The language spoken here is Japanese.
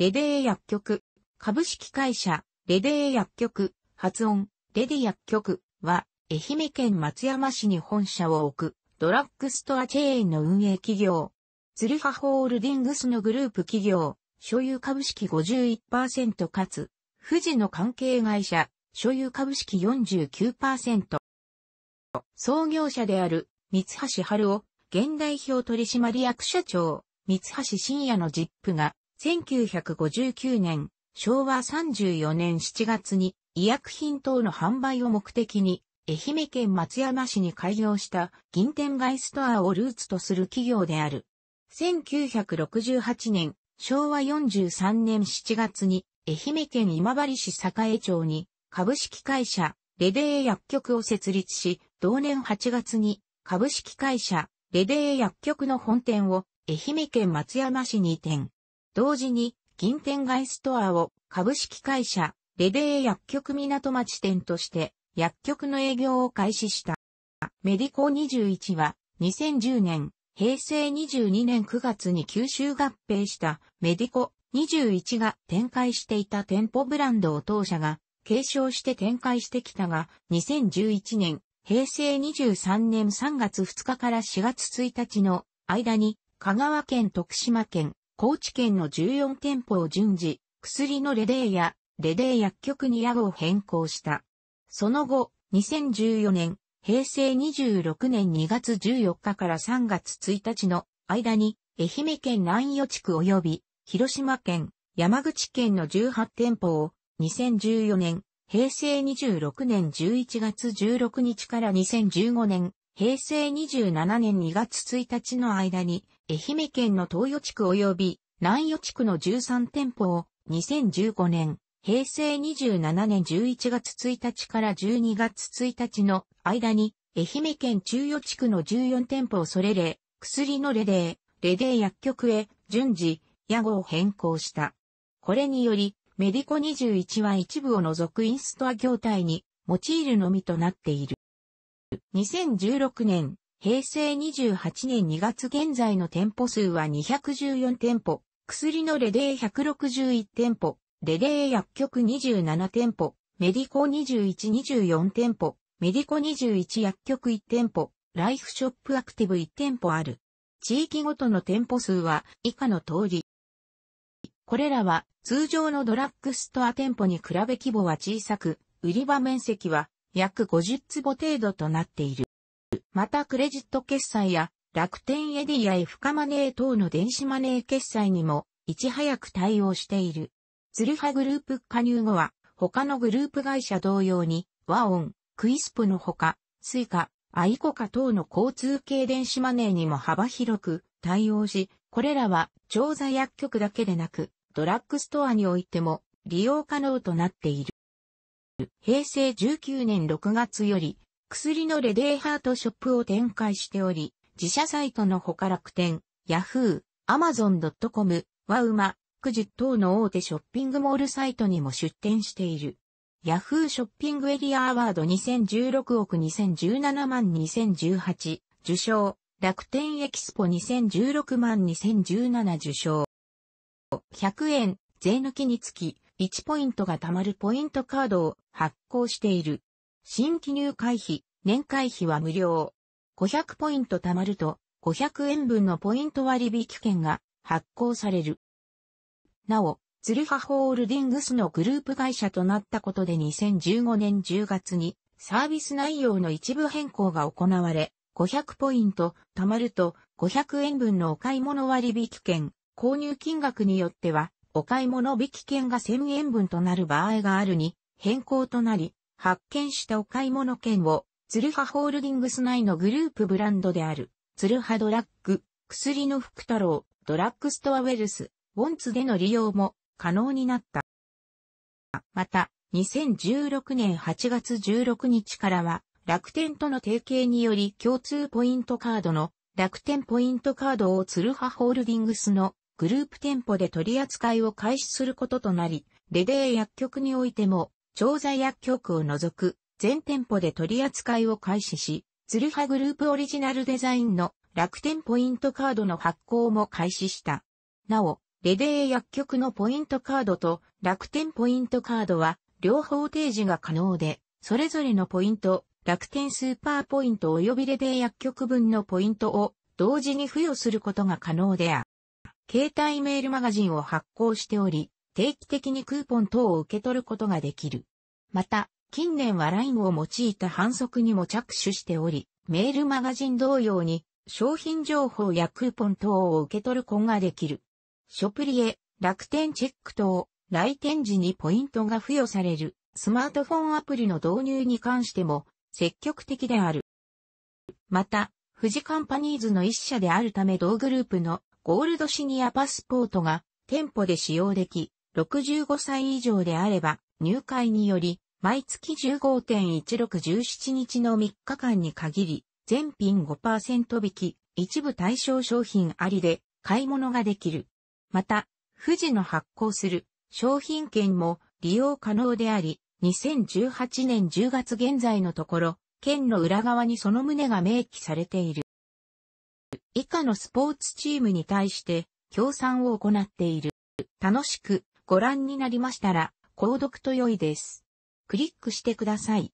レデー薬局、株式会社、レデー薬局、発音、レディ薬局は、愛媛県松山市に本社を置く、ドラッグストアチェーンの運営企業。ツルハホールディングスのグループ企業、所有株式51%かつ、富士の関係会社、所有株式49%。創業者である、三橋春夫、現代表取締役社長、三橋信也のジップが、1959年、昭和34年7月に医薬品等の販売を目的に、愛媛県松山市に開業した銀天街ストアをルーツとする企業である。1968年、昭和43年7月に、愛媛県今治市栄町に株式会社レデー薬局を設立し、同年8月に株式会社レデー薬局の本店を愛媛県松山市に移転。同時に、銀天街ストアを株式会社、レデー薬局港町店として、薬局の営業を開始した。メディコ21は、2010年、平成22年9月に九州合併したメディコ21が展開していた店舗ブランドを当社が継承して展開してきたが、2011年、平成23年3月2日から4月1日の間に、香川県徳島県、高知県の14店舗を順次、薬のレデーや、レデー薬局に屋号を変更した。その後、2014年、平成26年2月14日から3月1日の間に、愛媛県南予地区及び、広島県、山口県の18店舗を、2014年、平成26年11月16日から2015年平成27年2月1日の間に、愛媛県の東予地区及び南予地区の13店舗を2015年、平成27年11月1日から12月1日の間に、愛媛県中予地区の14店舗をそれれ、薬のレデー、レデー薬局へ、順次、屋号を変更した。これにより、メディコ21は一部を除くインストア業態に用いるのみとなっている。2016年、平成28年2月現在の店舗数は214店舗、薬のレデー161店舗、レデー薬局27店舗、メディコ21、24店舗、メディコ21薬局1店舗、ライフショップアクティブ1店舗ある。地域ごとの店舗数は以下の通り。これらは通常のドラッグストア店舗に比べ規模は小さく、売り場面積は約50坪程度となっている。またクレジット決済や楽天エディア F カマネー等の電子マネー決済にもいち早く対応している。ツルハグループ加入後は他のグループ会社同様にワオン、クイスプのほか、スイカ、アイコカ等の交通系電子マネーにも幅広く対応し、これらは調剤薬局だけでなくドラッグストアにおいても利用可能となっている。平成19年6月より、薬のレデーハートショップを展開しており、自社サイトのほか楽天、ヤフー、アマゾン .com、ワウマ、クジ等の大手ショッピングモールサイトにも出店している。ヤフーショッピングエリアアワード2016億2017万2018受賞、楽天エキスポ2016万2017受賞。100円、税抜きにつき、1ポイントが貯まるポイントカードを発行している。新記入会費、年会費は無料。500ポイント貯まると、500円分のポイント割引券が発行される。なお、ツルハホールディングスのグループ会社となったことで2015年10月にサービス内容の一部変更が行われ、500ポイント貯まると500円分のお買い物割引券購入金額によってはお買い物引き券が1000円分となる場合があるに変更となり、発券したお買い物券を、ツルハホールディングス内のグループブランドである、ツルハドラッグ、薬の福太郎、ドラッグストアウェルス、ウォンツでの利用も可能になった。また、2016年8月16日からは、楽天との提携により共通ポイントカードの楽天ポイントカードをツルハホールディングスのグループ店舗で取り扱いを開始することとなり、レデー薬局においても、調剤薬局を除く全店舗で取り扱いを開始し、ツルハグループオリジナルデザインの楽天ポイントカードの発行も開始した。なお、レデー薬局のポイントカードと楽天ポイントカードは両方提示が可能で、それぞれのポイント、楽天スーパーポイント及びレデー薬局分のポイントを同時に付与することが可能であ携帯メールマガジンを発行しており、定期的にクーポン等を受け取ることができる。また、近年は LINE を用いた反則にも着手しており、メールマガジン同様に商品情報やクーポン等を受け取ることができる。ショプリエ、楽天チェック等、来店時にポイントが付与されるスマートフォンアプリの導入に関しても積極的である。また、富士カンパニーズの一社であるため同グループのゴールドシニアパスポートが店舗で使用でき、65歳以上であれば入会により、毎月15.1617日の3日間に限り、全品5%引き、一部対象商品ありで買い物ができる。また、富士の発行する商品券も利用可能であり、2018年10月現在のところ、券の裏側にその旨が明記されている。以下のスポーツチームに対して協賛を行っている。楽しくご覧になりましたら、購読と良いです。クリックしてください。